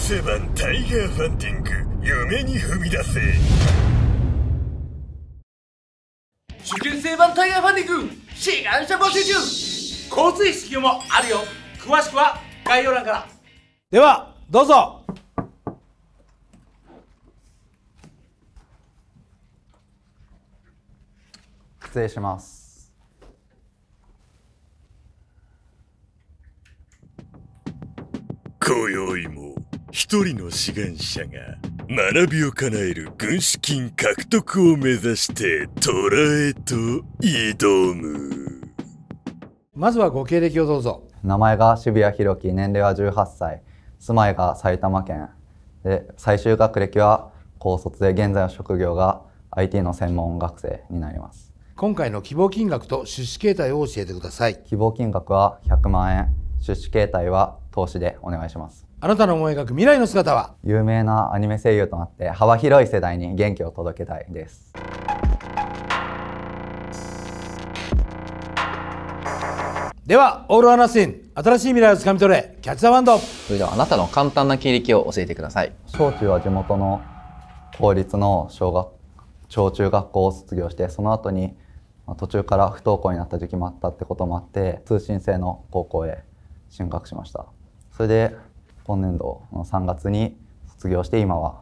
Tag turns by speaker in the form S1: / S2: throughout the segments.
S1: 世版タイガーファンティング夢に踏み出せ
S2: 受験生版タイガーファンティング志願者募集中交通費支給もあるよ詳しくは概要欄からでは
S3: どうぞ失礼します
S1: 今宵も一人の志願者が学びを叶える軍資金獲得を目指してトラへと挑む
S2: まずはご経歴をどうぞ
S3: 名前が渋谷弘樹年齢は18歳住まいが埼玉県で最終学歴は高卒で現在の職業が IT の専門学生になります今回の希望金額と出資形態を教えてください希望金額は100万円出資形態は投資でお願いしますあなたの
S2: 思い描く未来の姿は
S3: 有名なアニメ声優となって幅広い世代に元気を届けたいですではオールアナスン新しい未来をつかみ取れキャッチザワンドそれではあなたの簡単な経歴を教えてください小中は地元の公立の小学小中学校を卒業してその後に途中から不登校になった時期もあったってこともあって通信制の高校へ進学しましたそれで今年度の3月に卒業して今は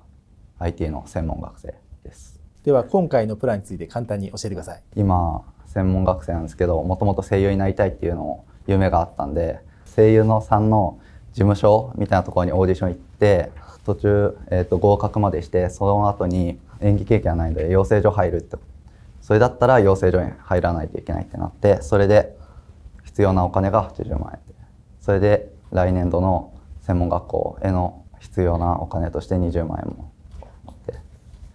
S3: IT の専門学生です
S4: では今回のプランについて簡単に教えてください
S3: 今専門学生なんですけどもともと声優になりたいっていうのを夢があったんで声優のさんの事務所みたいなところにオーディション行って途中、えーと、合格までしてその後に演技経験はないので養成所入るってそれだったら養成所に入らないといけないってなってそれで必要なお金が80万円それで来年度の専門学校への必要なお金として20万円もで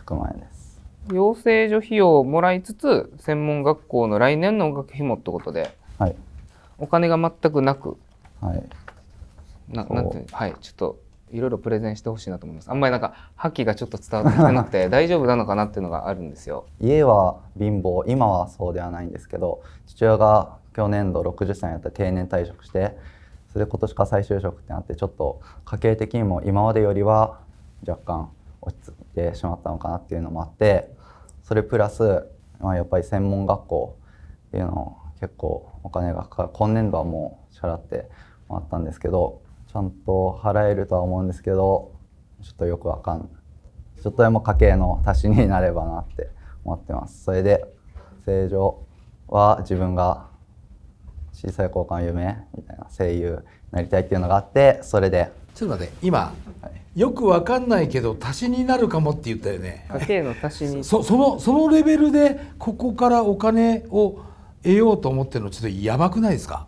S3: 100万円です
S5: 養成所費用をもらいつつ専門学校の来年の音楽費もってことで、はい、お金が全くなく、はい、ななんてはいちょっといろいろプレゼンしてほしいなと思いますあんまりなんか覇気がちょっと伝わってなくて大丈夫なのかなっていうのがあるんですよ
S3: 家は貧乏今はそうではないんですけど父親が去年度60歳になった定年退職してそれで今年か再就職ってなってちょっと家計的にも今までよりは若干落ち着いてしまったのかなっていうのもあってそれプラス、まあ、やっぱり専門学校っていうのを結構お金がかかる今年度はもう支払ってもらったんですけどちゃんと払えるとは思うんですけどちょっとよくわかんないちょっとでも家計の足しになればなって思ってますそれで正常は自分が小さい交換名みたいな声優になりたいっていうのがあってそれでちょっと待って今、は
S2: い、よくわかんないけど足しになるかもって言ったよね家計の足しにそのそのレベルでここからお金を得ようと思ってるのちょっとやばく
S5: ないですか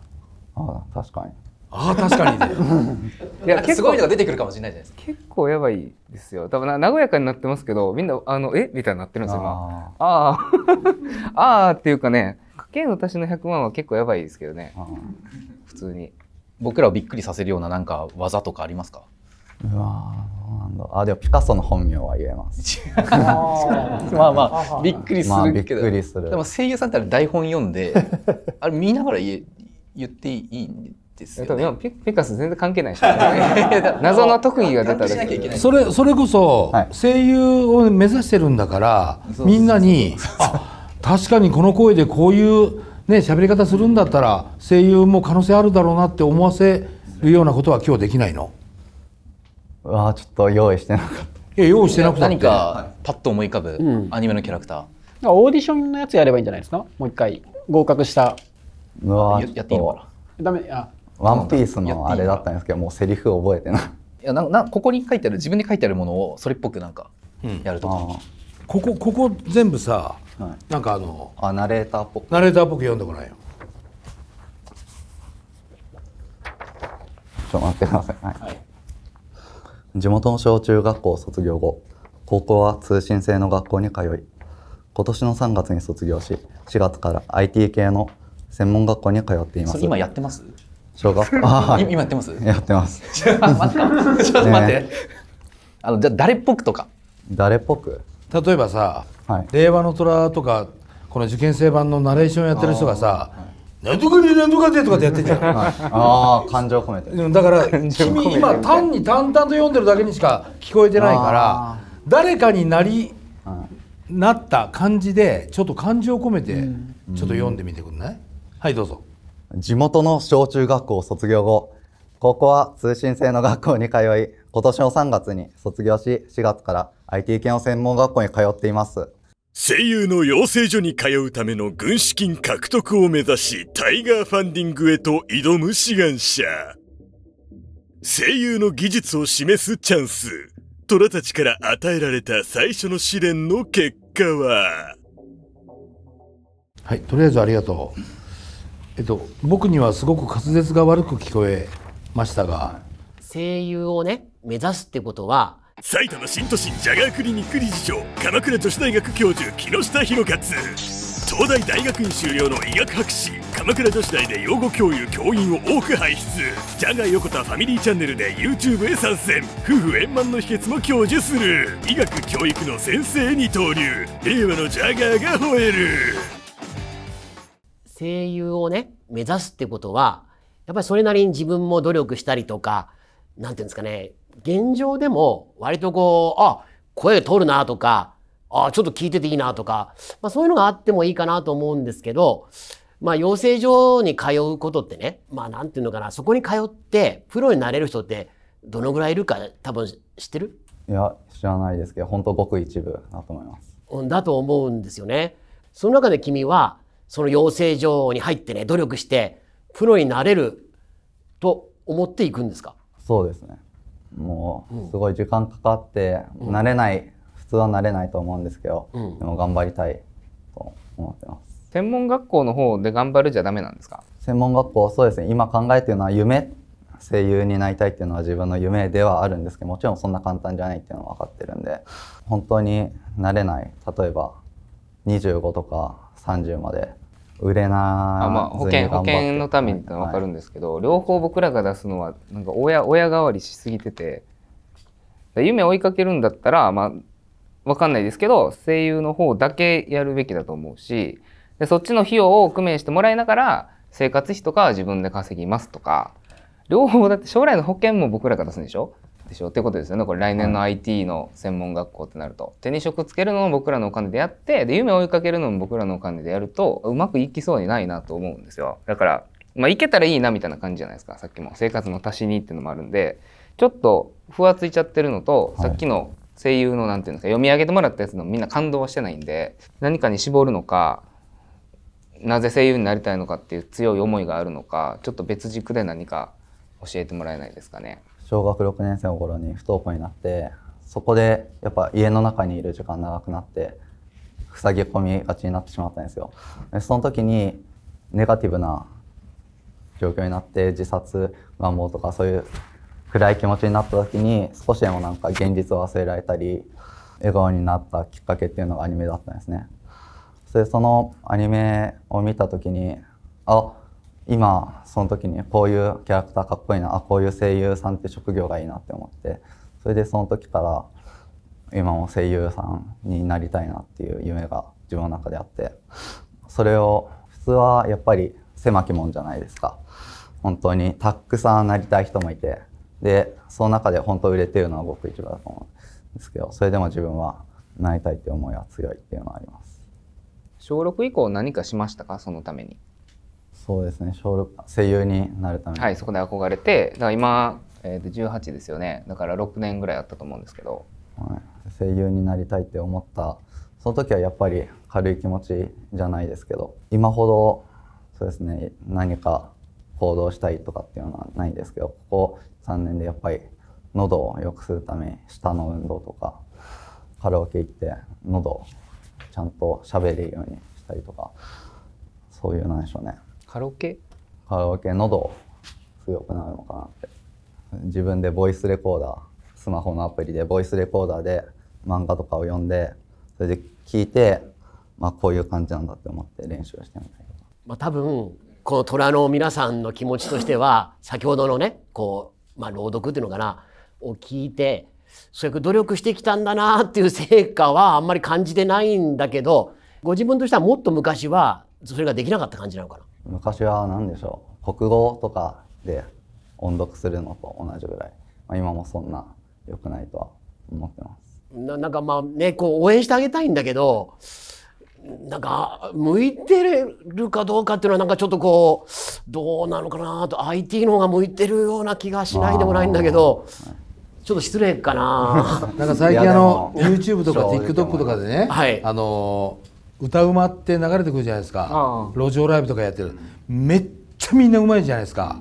S5: ああ確かにああ確かに、ね、
S3: いや すごいのが出てくるかもしれ
S5: ないじゃないですか結構やばいですよ多分和やかになってますけどみんなあのえみたいになってるんですよああ ああっていうかね K の足の100万は結構やばいですけどね、うん、普通に僕らをびっくりさせるようななんか技とかありますか
S3: うわなんだあでもピカソの本名は言えます まあまあびっくりするけど、まあ、びっくりするでも声優さんって
S5: 台本読んで あれ見ながら言言っていいんですね、でもピピカソ全然関係ないし、ね、謎の特技が出ただそれ
S2: それこそ、声優を目指してるんだからみんなに「そうそうそうそう確かにこの声でこういうね喋り方するんだったら声優も可能性あるだろうなって思わせるようなことは今日できないの
S3: あちょっと用意してなかったいや用意してなくて何かパッと思い浮かぶアニメのキャラ
S6: クター、うん、オーディションのやつやればいいんじゃないですかもう一回合格した
S3: うわやっていいのかなダメあワンピースのあれだったんですけどもうセリフ覚えてないいやななここに書いてある自分で書いてあるものをそれっぽくなんかやるとか、うん、ここここ
S2: 全部さはい、なんかあのあナレーターっぽくナレーターっぽく読んでもらえよ
S3: ちょっと待ってください、はい、地元の小中学校を卒業後高校は通信制の学校に通い今年の3月に卒業し4月から IT 系の専門学校に通っています今やってます小学校 今やってますやってます ちょっと待って、ね、あのじゃ誰っぽくとか誰っぽく例えばさ、はい、
S2: 令和の虎とかこの受験生版のナレーションやってる人がさ「なんとかでなんとかで」とかってやってんじゃん、はい、ああ感
S3: 情込めてだ
S2: から君今単に淡々と読んでるだけにしか 聞こえてないから誰かになり、はい、なった感じでちょっと感情込めてちょっと読んでみてくんない、ん、はいどうぞ
S3: 地元の小中学校を卒業後高校は通信制の学校に通い今年の3月に卒業し4月から IT 系の専門学校に通っています。
S1: 声優の養成所に通うための軍資金獲得を目指し、タイガーファンディングへと挑む志願者。声優の技術を示すチャンス。虎たちから与えられた最初の試練の結果は
S2: はい、とりあえずありがとう。えっと、僕にはすごく滑舌が悪く聞こえましたが。
S6: 声優をね、目
S1: 指すってことは、埼玉新都心ジャガークリニック理事長鎌倉女子大学教授木下博勝東大大学院修了の医学博士鎌倉女子大で養護教諭教員を多く輩出ジャガー横田ファミリーチャンネルで YouTube へ参戦夫婦円満の秘訣も教授する医学教育の先生に刀流令和のジャガーが吠える
S6: 声優をね目指すってことはやっぱりそれなりに自分も努力したりとか何ていうんですかね現状でも割とこう、あ、声取るなとか、あ、ちょっと聞いてていいなとか、まあそういうのがあってもいいかなと思うんですけど、まあ養成所に通うことってね、まあなんていうのかな、そこに通ってプロになれる人ってどのぐらいいるか多分知ってる
S3: いや、知らないですけど、本当ごく一部だと思います。
S6: だと思うんですよね。その中で君は、その養成所に入ってね、努力して、プロになれると思っていくんですか
S3: そうですね。もうすごい時間かかって慣れない、普通は慣れないと思うんですけど、でも頑張りたいと思ってま
S5: す。専門学校の方で頑張るじゃダメなんですか専門
S3: 学校そうですね今考えてるのは夢声優になりたいっていうのは自分の夢ではあるんですけどもちろんそんな簡単じゃないっていうのは分かってるんで本当になれない例えば25とか30まで売れなあ、まあ、保険保険のためにってのは分か
S5: るんですけど、はい、両方僕らが出すのはなんか親親代わりしすぎてて夢追いかけるんだったら、まあ、分かんないですけど声優の方だけやるべきだと思うしでそっちの費用を工面してもらいながら生活費とかは自分で稼ぎますとか両方だって将来の保険も僕らが出すんでしょでしょってことですよねこれ来年の IT の専門学校ってなると、手に職つけるのも僕らのお金でやってで夢を追いかけるのも僕らのお金でやるとうまくいきそうにないなと思うんですよだからまあいけたらいいなみたいな感じじゃないですかさっきも生活の足しにっていうのもあるんでちょっとふわついちゃってるのと、はい、さっきの声優の何て言うんですか読み上げてもらったやつのみんな感動はしてないんで何かに絞るのかなぜ声優になりたいのかっていう強い思いがあるのかちょっと別軸で何か教えてもらえないですかね。
S3: 小学6年生の頃に不登校になってそこでやっぱ家の中にいる時間長くなって塞ぎ込みがちになってしまったんですよ。でその時にネガティブな状況になって自殺願望とかそういう暗い気持ちになった時に少しでもなんか現実を忘れられたり笑顔になったきっかけっていうのがアニメだったんですね。それそのアニメを見た時にあ今その時にこういうキャラクターかっこいいなあこういう声優さんって職業がいいなって思ってそれでその時から今も声優さんになりたいなっていう夢が自分の中であってそれを普通はやっぱり狭きもんじゃないですか本当にたくさんなりたい人もいてでその中で本当売れてるのはごく一番だと思うんですけどそれでも自分はなりたいっていう思いは強いっていうのはありま
S5: す小6以降何かしましたかそのために
S3: そうですね声優になるためは
S5: いそこで憧れてだから今、えー、と18ですよねだから6年ぐらいあったと思うんですけど、
S3: はい、声優になりたいって思ったその時はやっぱり軽い気持ちじゃないですけど今ほどそうですね何か行動したいとかっていうのはないですけどここ3年でやっぱり喉を良くするため舌の運動とかカラオケ行って喉をちゃんと喋れるようにしたりとかそういうなんでしょうね
S5: カラオケカ
S3: ラオケ喉強くなるのかなって自分でボイスレコーダースマホのアプリでボイスレコーダーで漫画とかを読んでそれで聞いて、まあ、こういう感じなんだって思って練習してみたい
S6: まあ、多分この虎の皆さんの気持ちとしては 先ほどのねこう、まあ、朗読っていうのかなを聞いてそれ努力してきたんだなっていう成果はあんまり感じてないんだけどご自分としてはもっと昔はそれができなかった感じなのかな
S3: 昔は何でしょう国語とかで音読するのと同じぐらい、まあ、今もそんな良くないとは思ってま
S6: すななんかまあねこう応援してあげたいんだけどなんか向いてるかどうかっていうのはなんかちょっとこうどうなのかなと IT の方が向いてるような気がしないでもないんだけど、はい、ちょっと失礼かな なんか最近あの YouTube とか TikTok
S2: とかでね、はい、あのー歌うまって流れてくるじゃないですか路上ライブとかやってる、めっちゃみんなうまいじゃないですか、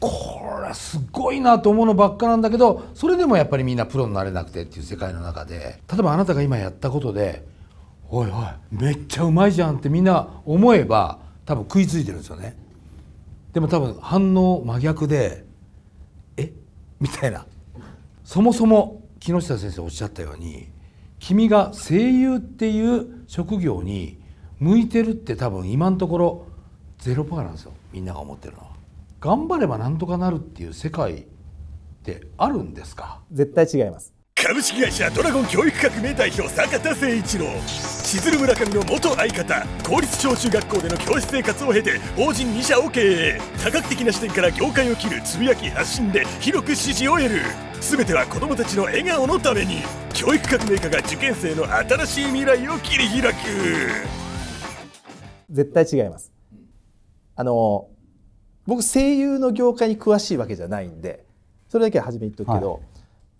S2: これすごいなと思うのばっかなんだけどそれでもやっぱりみんなプロになれなくてっていう世界の中で例えばあなたが今やったことで「おいおいめっちゃうまいじゃん」ってみんな思えば多分食いついてるんですよねでも多分反応真逆で「えみたいなそもそも木下先生おっしゃったように君が声優っていう職業に向いてるって多分今のところゼロパーなんですよみんなが思ってるのは。頑張ればなんとかなるっていう世界ってあるんですか絶対違います
S1: 株式会社ドラゴン教育革命代表坂田誠一郎しずる村上の元相方公立小中学校での教師生活を経て法人2社を経営多角的な視点から業界を切るつぶやき発信で広く支持を得る全ては子どもたちの笑顔のために教育革命家が受験生の新しい未来を切り開く
S4: 絶対違いますあの僕声優の業界に詳しいわけじゃないんでそれだけは初めに言っとくけど、はい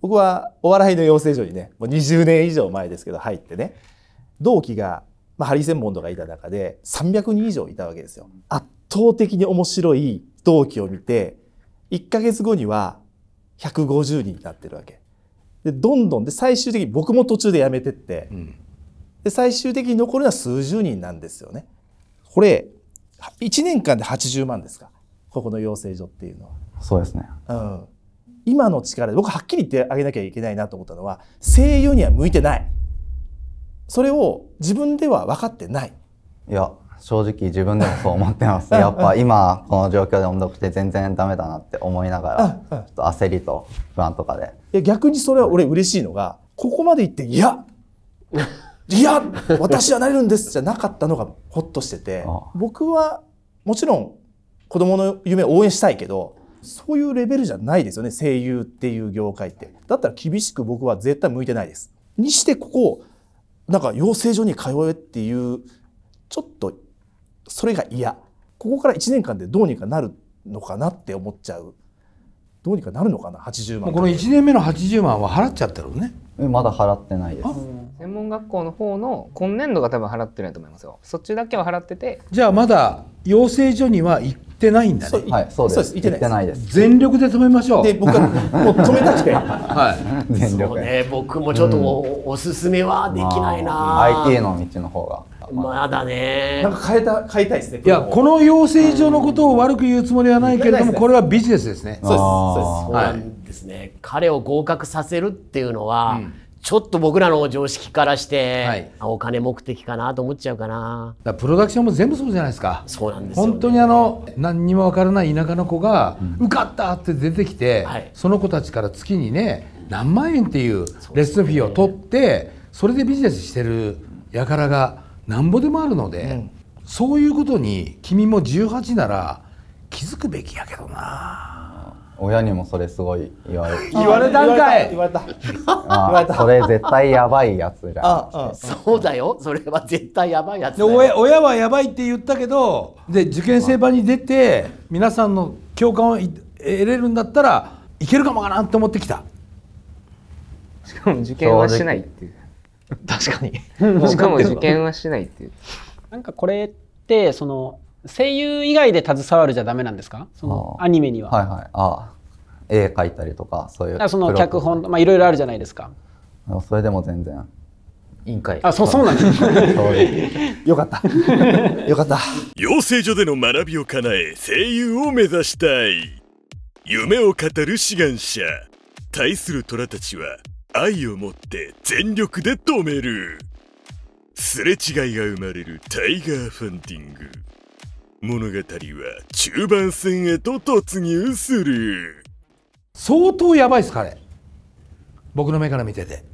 S4: 僕はお笑いの養成所にね、もう20年以上前ですけど入ってね、同期が、まあ、ハリセンボンとかいた中で300人以上いたわけですよ。圧倒的に面白い同期を見て、1ヶ月後には150人になってるわけ。で、どんどんで最終的に僕も途中で辞めてって、うん、で、最終的に残るのは数十人なんですよね。これ、1年間で80万ですかここの養成所っていうのは。そうですね。うん。今の力で僕はっきり言ってあげなきゃいけないなと思ったのは声優には向いてないそれを自分では分かってない
S3: いや正直自分でもそう思ってます やっぱ今この状況で音読して全然ダメだなって思いながらちょっと焦りと不安とかでいや逆にそれは
S4: 俺嬉しいのがここまで言って「いやいや私はなれるんです」じゃなかったのがほっとしてて僕はもちろん子供の夢を応援したいけどそういうレベルじゃないですよね声優っていう業界ってだったら厳しく僕は絶対向いてないですにしてここなんか養成所に通えっていうちょっとそれが嫌ここから1年間でどうにかなるのかなって思っちゃうどうにかなるのかな80万この1年目の80
S2: 万は払っちゃってるねまだ払ってないです
S5: 専門学校の方の今年度
S2: が多分払ってないと思いますよ
S5: そっちだけは払ってて
S2: じゃあまだ養成所には行ってないんだねはいそうです行ってないです全力で止めましょうで僕はもう止めたくて
S6: はい全力ね僕もちょっとお,、おすすめはできないな IT の道の方がまだね。なんか変えた変えたいですね。いやこの養成
S2: 所のことを悪く言うつもりはないけれども、これはビジネスですね。そうですそうです。そうなん
S6: ですね。彼を合格させるっていうのは。うんちょっと僕らの常識からして、はい、お金目的かなと思っちゃうかな
S2: だプロダクションも全部そうじゃないですかそうなんです、ね、本当にあの何にもわからない田舎の子が、うん、受かったって出てきて、はい、その子たちから月にね何万円っていうレッスンフィーを取ってそ、ね,、れでビジネスしてる輩がなんぼでもあるので、うん、そういうことに君も18なら気づくべきやけどな。
S3: 親にもそれすごい言われ 言われたん
S2: かい
S6: 言われた言われたそれ絶
S2: 対やばいやつじゃ
S6: んそうだよそれは絶対やばいやつ親
S2: 親はやばいって言ったけどで受験生場に出て皆さんの共感を得れるんだったらいけるかもかなって思ってきた
S5: しかも受験はしないっていう確かにしかも受験はしな
S6: いっていうなんかこれってその声優以外で携わるじゃダメなんですかそのアニメには。はい
S3: はい、あ絵描いたりとかそういうその脚
S6: 本まあいろいろあるじゃないですか
S1: それでも全然委員会あそうそうなんです よかったよかった養成所での学びを叶え声優を目指したい夢を語る志願者対する虎たちは愛を持って全力で止めるすれ違いが生まれるタイガーファンディング物語は中盤戦へと突入する相当やばいっす彼
S2: 僕の目から見てて